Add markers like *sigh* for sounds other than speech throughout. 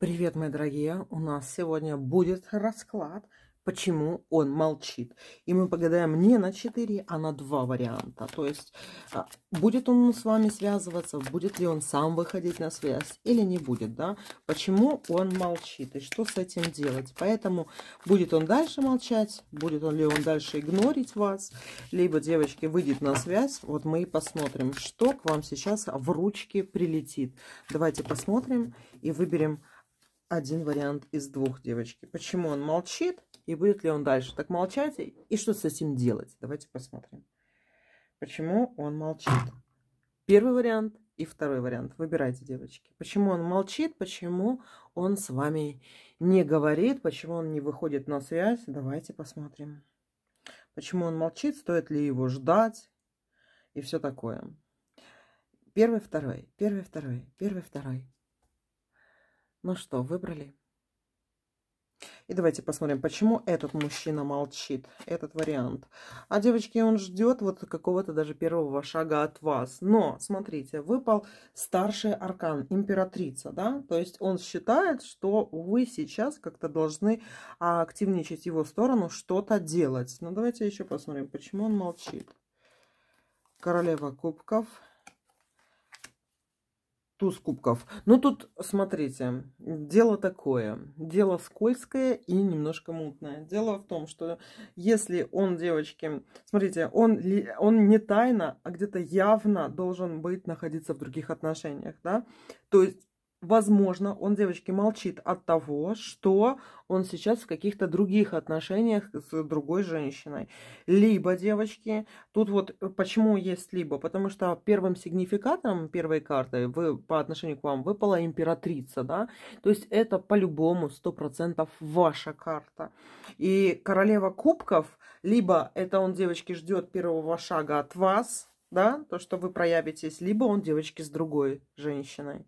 Привет, мои дорогие! У нас сегодня будет расклад, почему он молчит. И мы погадаем не на 4, а на 2 варианта. То есть, а, будет он с вами связываться, будет ли он сам выходить на связь или не будет, да? Почему он молчит и что с этим делать? Поэтому, будет он дальше молчать, будет он ли он дальше игнорить вас, либо, девочки, выйдет на связь. Вот мы и посмотрим, что к вам сейчас в ручке прилетит. Давайте посмотрим и выберем один вариант из двух, девочки. Почему он молчит и будет ли он дальше так молчать и что с этим делать? Давайте посмотрим. Почему он молчит? Первый вариант и второй вариант. Выбирайте, девочки. Почему он молчит, почему он с вами не говорит, почему он не выходит на связь. Давайте посмотрим. Почему он молчит, стоит ли его ждать и все такое. Первый, второй, первый, второй, первый, второй. Ну что, выбрали? И давайте посмотрим, почему этот мужчина молчит, этот вариант. А, девочки, он ждет вот какого-то даже первого шага от вас. Но, смотрите, выпал старший аркан, императрица, да? То есть он считает, что вы сейчас как-то должны активничать его сторону, что-то делать. Но давайте еще посмотрим, почему он молчит. Королева кубков – туз кубков. Ну, тут, смотрите, дело такое. Дело скользкое и немножко мутное. Дело в том, что если он, девочки, смотрите, он, он не тайно, а где-то явно должен быть находиться в других отношениях, да? То есть Возможно, он, девочки, молчит от того, что он сейчас в каких-то других отношениях с другой женщиной. Либо, девочки, тут вот э, почему есть либо, потому что первым сигнификатором первой карты вы, по отношению к вам выпала императрица, да, то есть это по-любому 100% ваша карта. И королева кубков, либо это он, девочки, ждет первого шага от вас, да, то, что вы проявитесь, либо он, девочки, с другой женщиной.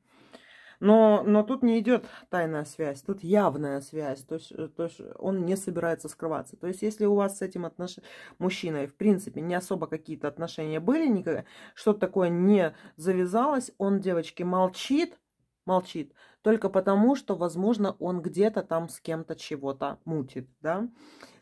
Но, но тут не идет тайная связь, тут явная связь, то есть, э, то есть он не собирается скрываться. То есть если у вас с этим отнош... мужчиной, в принципе, не особо какие-то отношения были, никогда, что-то такое не завязалось, он девочки молчит, молчит, только потому, что, возможно, он где-то там с кем-то чего-то мутит, да.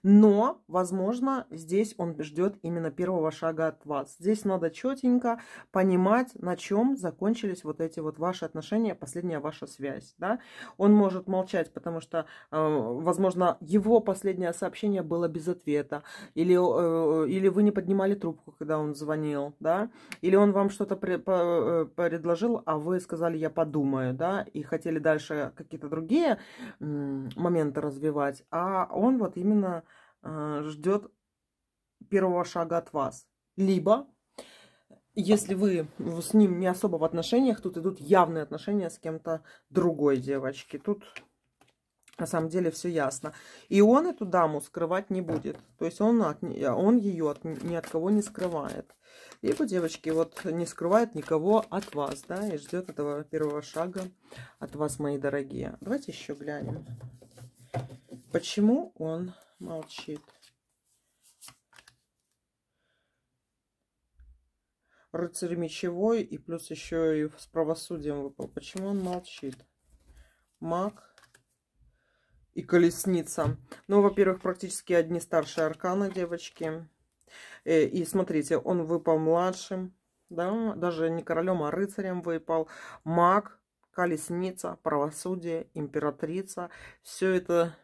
Но, возможно, здесь он ждет именно первого шага от вас. Здесь надо четенько понимать, на чем закончились вот эти вот ваши отношения, последняя ваша связь, да. Он может молчать, потому что, э, возможно, его последнее сообщение было без ответа, или, э, или вы не поднимали трубку, когда он звонил, да, или он вам что-то э, предложил, а вы сказали, я подумаю, да, и хотели хотели дальше какие-то другие моменты развивать, а он вот именно а, ждет первого шага от вас. Либо, если вы с ним не особо в отношениях, тут идут явные отношения с кем-то другой девочки. Тут на самом деле все ясно. И он эту даму скрывать не будет. То есть он, от, он ее от, ни от кого не скрывает. Либо, девочки, вот не скрывает никого от вас, да, и ждет этого первого шага от вас, мои дорогие. Давайте еще глянем. Почему он молчит? рыцарь мечевой и плюс еще и с правосудием выпал. Почему он молчит? Маг и колесница. Ну, во-первых, практически одни старшие арканы, девочки. Э, и смотрите, он выпал младшим, да, даже не королем, а рыцарем выпал. Маг, колесница, правосудие, императрица. Все это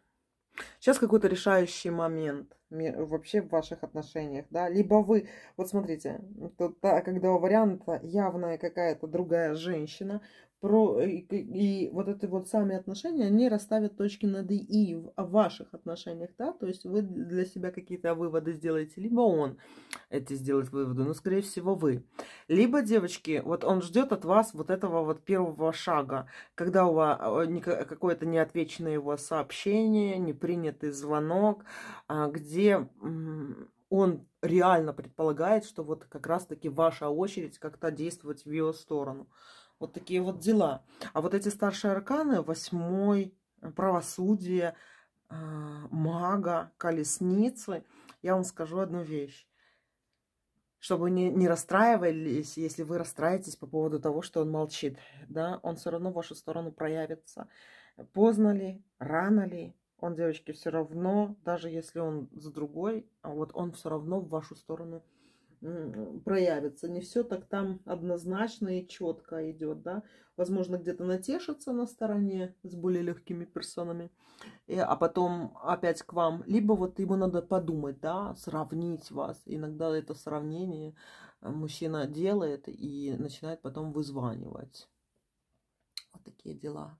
Сейчас какой-то решающий момент вообще в ваших отношениях, да, либо вы, вот смотрите, то, та, когда у варианта явная какая-то другая женщина, про, э, и, и вот эти вот сами отношения, они расставят точки над «и» в ваших отношениях, да, то есть вы для себя какие-то выводы сделаете, либо он эти сделает выводы, но, ну, скорее всего, вы. Либо, девочки, вот он ждет от вас вот этого вот первого шага, когда у вас а, э, э, какое-то неотвеченное его сообщение, непринятый звонок, а, где он реально предполагает, что вот как раз-таки ваша очередь как-то действовать в ее сторону. Вот такие вот дела. А вот эти старшие арканы, восьмой, э, правосудие, э, мага, колесницы, я вам скажу одну вещь. Чтобы не, не расстраивались, если вы расстраиваетесь по поводу того, что он молчит, да, он все равно в вашу сторону проявится. Поздно ли, рано ли, он, девочки, все равно, даже если он с другой, а вот он все равно в вашу сторону проявится проявится. Не все так там однозначно и четко идет, да. Возможно, где-то натешится на стороне с более легкими персонами, и, а потом опять к вам. Либо вот ему надо подумать, да, сравнить вас. Иногда это сравнение мужчина делает и начинает потом вызванивать. Вот такие дела.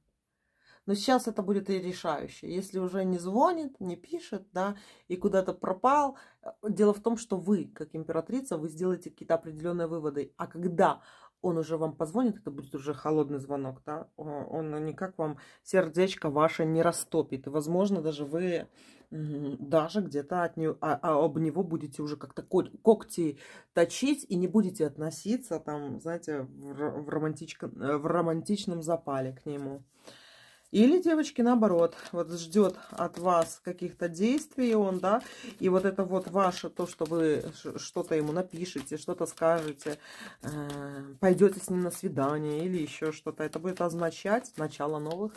Но сейчас это будет и решающе. Если уже не звонит, не пишет, да, и куда-то пропал. Э, дело в том, что вы, как императрица, вы сделаете какие-то определенные выводы. А когда он уже вам позвонит, это будет уже холодный звонок, да, он никак вам сердечко ваше не растопит, и, возможно, даже вы даже где-то от него, а, а об него будете уже как-то когти точить и не будете относиться, там, знаете, в, в, э, в романтичном запале к нему. Или, девочки, наоборот, вот ждет от вас каких-то действий он, да, и вот это вот ваше, то, что вы что-то ему напишете, что-то скажете, э, пойдете с ним на свидание или еще что-то, это будет означать начало новых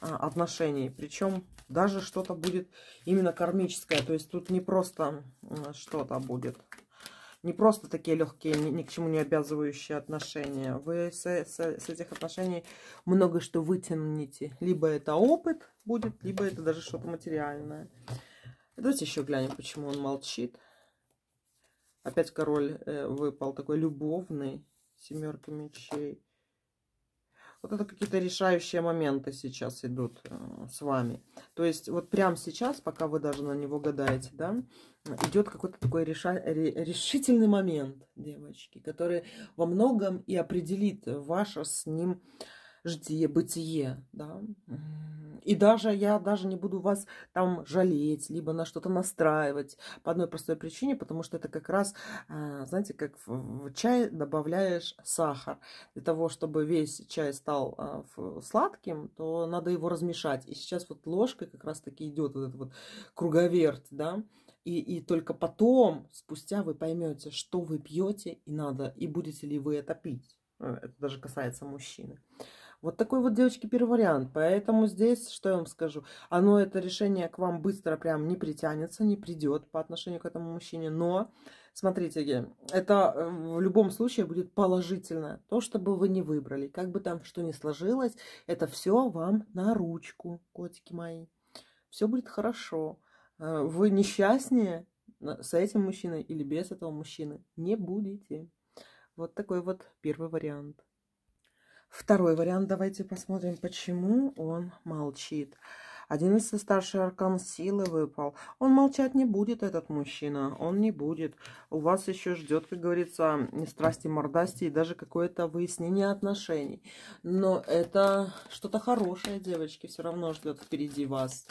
э, отношений. Причем даже что-то будет именно кармическое, то есть тут не просто э, что-то будет, не просто такие легкие, ни, ни к чему не обязывающие отношения. Вы с, с, с этих отношений много что вытянете. Либо это опыт будет, либо это даже что-то материальное. Давайте еще глянем, почему он молчит. Опять король э, выпал такой любовный, семерка мечей. Вот это какие-то решающие моменты сейчас идут э, с вами. То есть вот прямо сейчас, пока вы даже на него гадаете, да, идет какой-то такой реша... решительный момент, девочки, который во многом и определит ваше с ним житие, бытие, да. И даже я даже не буду вас там жалеть, либо на что-то настраивать по одной простой причине, потому что это как раз, а, знаете, как в чай добавляешь сахар. Для того, чтобы весь чай стал а, сладким, то надо его размешать. И сейчас вот ложкой как раз таки идет вот этот вот круговерть, да. И, и только потом, спустя, вы поймете, что вы пьете и надо, и будете ли вы это пить. Э, это даже касается мужчины. Вот такой вот, девочки, первый вариант. Поэтому здесь, что я вам скажу, оно, это решение к вам быстро прям не притянется, не придет по отношению к этому мужчине. Но, смотрите, это э, в любом случае будет положительно. То, что бы вы не выбрали, как бы там что ни сложилось, это все вам на ручку, котики мои. Все будет хорошо. Э, вы несчастнее с этим мужчиной или без этого мужчины не будете. Вот такой вот первый вариант. Второй вариант. Давайте посмотрим, почему он молчит. Одиннадцатый старший аркан силы выпал. Он молчать не будет, этот мужчина. Он не будет. У вас еще ждет, как говорится, страсти, мордасти и даже какое-то выяснение отношений. Но это что-то хорошее, девочки, все равно ждет впереди вас.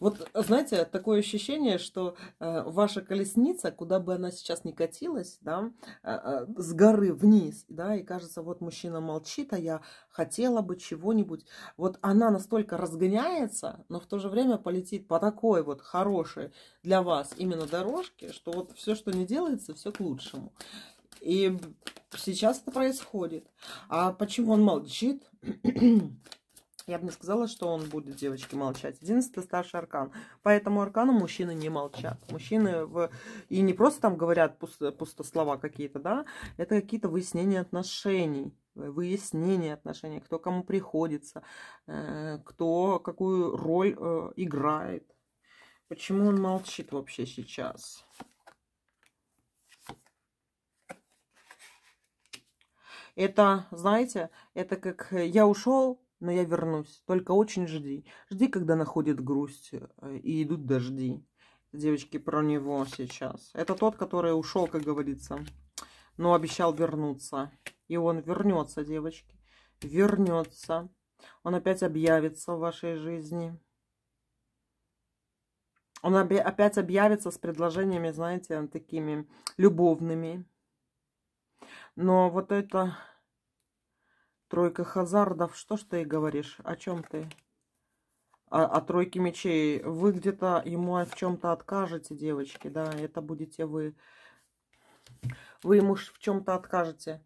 Вот, знаете, такое ощущение, что э, ваша колесница, куда бы она сейчас ни катилась, да, э, э, с горы вниз, да, и кажется, вот мужчина молчит, а я хотела бы чего-нибудь. Вот она настолько разгоняется, но в то же время полетит по такой вот хорошей для вас именно дорожке, что вот все, что не делается, все к лучшему. И сейчас это происходит. А почему он молчит? Я бы не сказала, что он будет, девочки, молчать. Одиннадцатый старший аркан. По этому аркану мужчины не молчат. Мужчины в... и не просто там говорят пусто, пусто слова какие-то, да. Это какие-то выяснения отношений. Выяснение отношений. Кто кому приходится. Э, кто какую роль э, играет. Почему он молчит вообще сейчас? Это, знаете, это как я ушел, но я вернусь. Только очень жди. Жди, когда находит грусть, э, и идут дожди. Девочки, про него сейчас. Это тот, который ушел, как говорится, но обещал вернуться. И он вернется, девочки. Вернется. Он опять объявится в вашей жизни. Он опять объявится с предложениями, знаете, такими любовными. Но вот это Тройка хазардов. Что ж ты говоришь? О чем ты? О, о тройке мечей. Вы где-то ему в чем-то откажете, девочки. Да, это будете вы. Вы ему в чем-то откажете.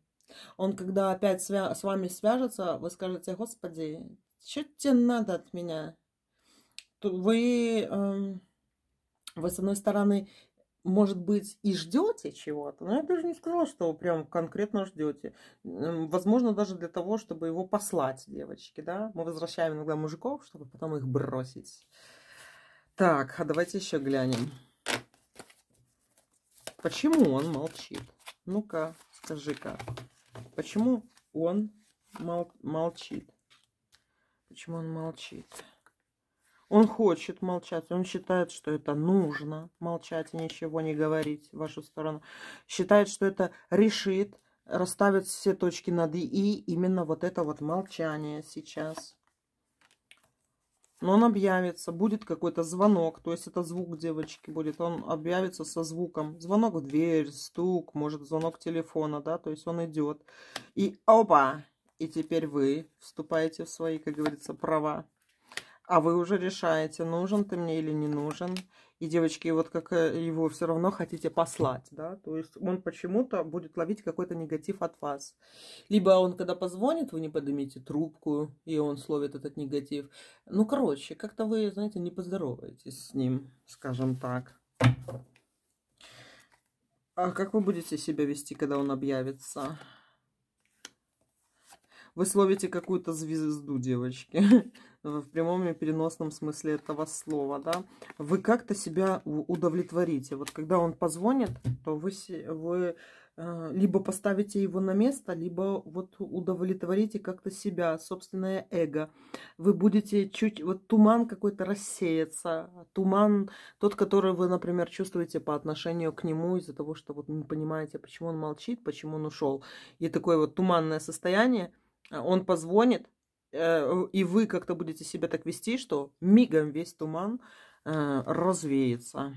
Он, когда опять свя с вами свяжется, вы скажете, Господи, что тебе надо от меня? Вы, э, вы, с одной стороны, может быть, и ждете чего-то, но я даже не сказала, что вы прям конкретно ждете. Возможно, даже для того, чтобы его послать, девочки, да? Мы возвращаем иногда мужиков, чтобы потом их бросить. Так, а давайте еще глянем. Почему он молчит? Ну-ка, скажи-ка. Почему он мол молчит? Почему он молчит? Он хочет молчать, он считает, что это нужно молчать и ничего не говорить в вашу сторону. Считает, что это решит, расставит все точки над «и». Именно вот это вот молчание сейчас. Но он объявится, будет какой-то звонок, то есть это звук девочки будет, он объявится со звуком. Звонок в дверь, стук, может звонок телефона, да, то есть он идет. И опа! И теперь вы вступаете в свои, как говорится, права а вы уже решаете, нужен ты мне или не нужен. И, девочки, вот как э, его все равно хотите послать, да, то есть он почему-то будет ловить какой-то негатив от вас. Либо он, когда позвонит, вы не поднимите трубку, и он словит этот негатив. Ну, короче, как-то вы, знаете, не поздороваетесь с ним, скажем так. А как вы будете себя вести, когда он объявится? Вы словите какую-то звезду, девочки. *laughs* в прямом и переносном смысле этого слова, да, вы как-то себя удовлетворите. Вот когда он позвонит, то вы, вы э, либо поставите его на место, либо вот удовлетворите как-то себя, собственное эго. Вы будете чуть... Вот туман какой-то рассеется. Туман, тот, который вы, например, чувствуете по отношению к нему из-за того, что вот не понимаете, почему он молчит, почему он ушел. И такое вот туманное состояние. Он позвонит, Э, и вы как-то будете себя так вести, что мигом весь туман э, развеется.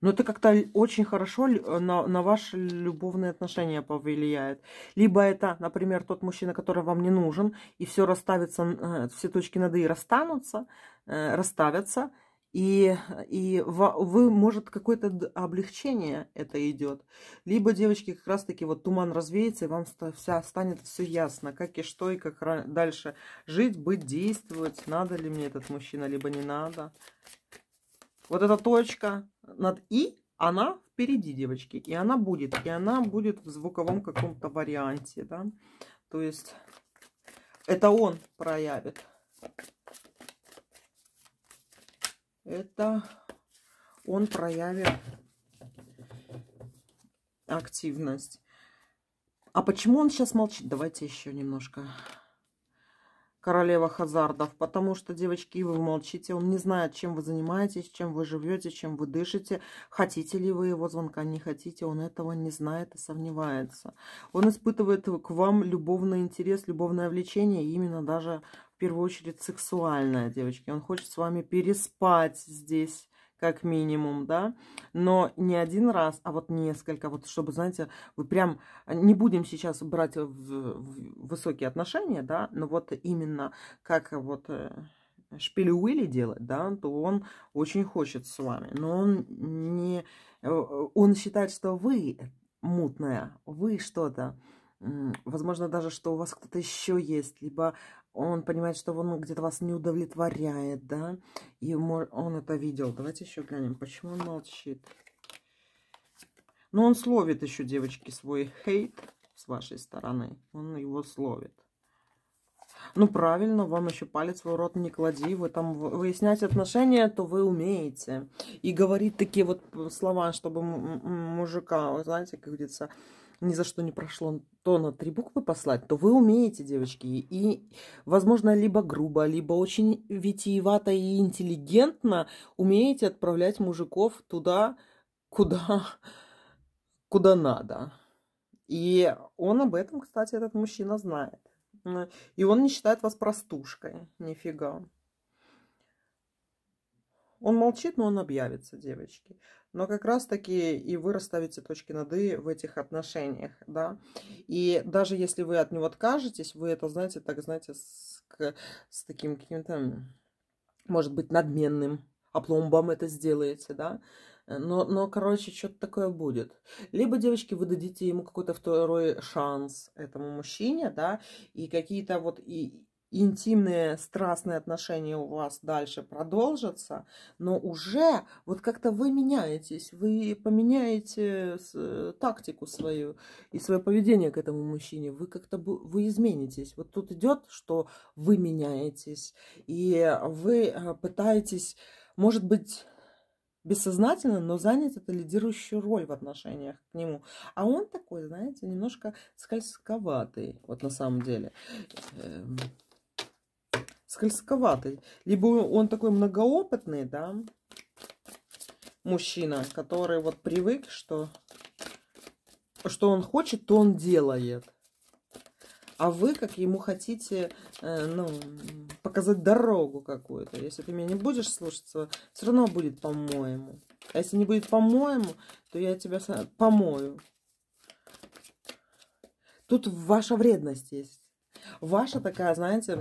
Но это как-то очень хорошо э, на, на ваши любовные отношения повлияет. Либо это, например, тот мужчина, который вам не нужен, и все расставится, все точки над «и» расстанутся, расставятся, и, и вы, может, какое-то облегчение это идет. Либо, девочки, как раз-таки вот туман развеется, и вам вся станет все ясно, как и что, и как дальше жить, быть, действовать. Надо ли мне этот мужчина, либо не надо. Вот эта точка над «и», она впереди, девочки. И она будет, и она будет в звуковом каком-то варианте, да. То есть это он проявит это он проявит активность. А почему он сейчас молчит? Давайте еще немножко. Королева Хазардов. Потому что, девочки, вы молчите. Он не знает, чем вы занимаетесь, чем вы живете, чем вы дышите. Хотите ли вы его звонка, не хотите. Он этого не знает и сомневается. Он испытывает к вам любовный интерес, любовное влечение. именно даже в первую очередь сексуальная, девочки. Он хочет с вами переспать здесь как минимум, да, но не один раз, а вот несколько, вот чтобы, знаете, вы прям, не будем сейчас брать в, в высокие отношения, да, но вот именно как вот э, шпили Уилли делать, да, то он очень хочет с вами, но он не, э, он считает, что вы мутная, вы что-то, возможно даже, что у вас кто-то еще есть, либо он понимает, что он где-то вас не удовлетворяет, да, и он это видел. Давайте еще глянем, почему он молчит. Но ну, он словит еще, девочки, свой хейт с вашей стороны. Он его словит. Ну, правильно, вам еще палец в рот не клади. Вы там выяснять отношения, то вы умеете. И говорить такие вот слова, чтобы мужика, знаете, как говорится, ни за что не прошло, то на три буквы послать, то вы умеете, девочки. И, возможно, либо грубо, либо очень витиевато и интеллигентно умеете отправлять мужиков туда, куда, куда надо. И он об этом, кстати, этот мужчина знает. И он не считает вас простушкой. Нифига. Он молчит, но он объявится, девочки. Но как раз-таки и вы расставите точки над «и» в этих отношениях, да. И даже если вы от него откажетесь, вы это, знаете, так, знаете, с, к, с таким каким-то, может быть, надменным опломбом это сделаете, да. Но, но, короче, что-то такое будет. Либо, девочки, вы дадите ему какой-то второй шанс этому мужчине, да, и какие-то вот и интимные, страстные отношения у вас дальше продолжатся, но уже вот как-то вы меняетесь, вы поменяете э, тактику свою и свое поведение к этому мужчине, вы как-то вы изменитесь. Вот тут идет, что вы меняетесь, и вы э, пытаетесь, может быть, бессознательно, но занять это лидирующую роль в отношениях к нему. А он такой, знаете, немножко скользковатый, вот на самом деле. Эм, скользковатый. Либо он такой многоопытный, да, мужчина, который вот привык, что что он хочет, то он делает. А вы, как ему хотите, э, ну, показать дорогу какую-то. Если ты меня не будешь слушаться, все равно будет по-моему. А если не будет по-моему, то я тебя помою. Тут ваша вредность есть. Ваша такая, знаете,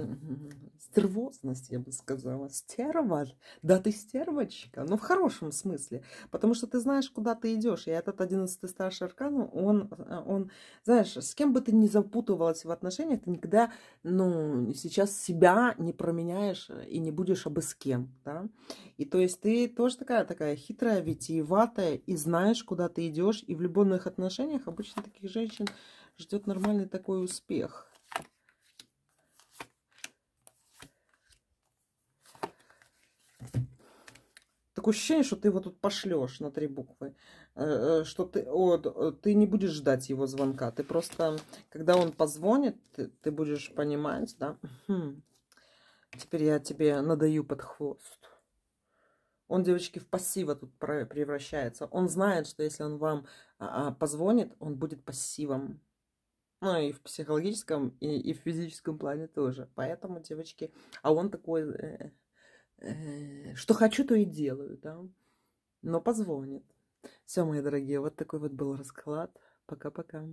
стервозность, я бы сказала, стерва, да ты стервочка, но ну, в хорошем смысле, потому что ты знаешь, куда ты идешь, и этот одиннадцатый старший аркан, он, э, он, знаешь, с кем бы ты ни запутывалась в отношениях, ты никогда, ну, сейчас себя не променяешь э, и не будешь обы с кем, да, и то есть ты тоже такая, такая хитрая, витиеватая, и знаешь, куда ты идешь, и в любовных отношениях обычно таких женщин ждет нормальный такой успех, Такое ощущение, что ты его тут пошлешь на три буквы. Э, э, что ты, о, э, ты не будешь ждать его звонка. Ты просто, когда он позвонит, ты, ты будешь понимать, да? Хм. Теперь я тебе надаю под хвост. Он, девочки, в пассива тут превращается. Он знает, что если он вам а, а, позвонит, он будет пассивом. Ну, и в психологическом, и, и в физическом плане тоже. Поэтому, девочки, а он такой... Э, что хочу, то и делаю, да. Но позвонит. Все, мои дорогие, вот такой вот был расклад. Пока-пока.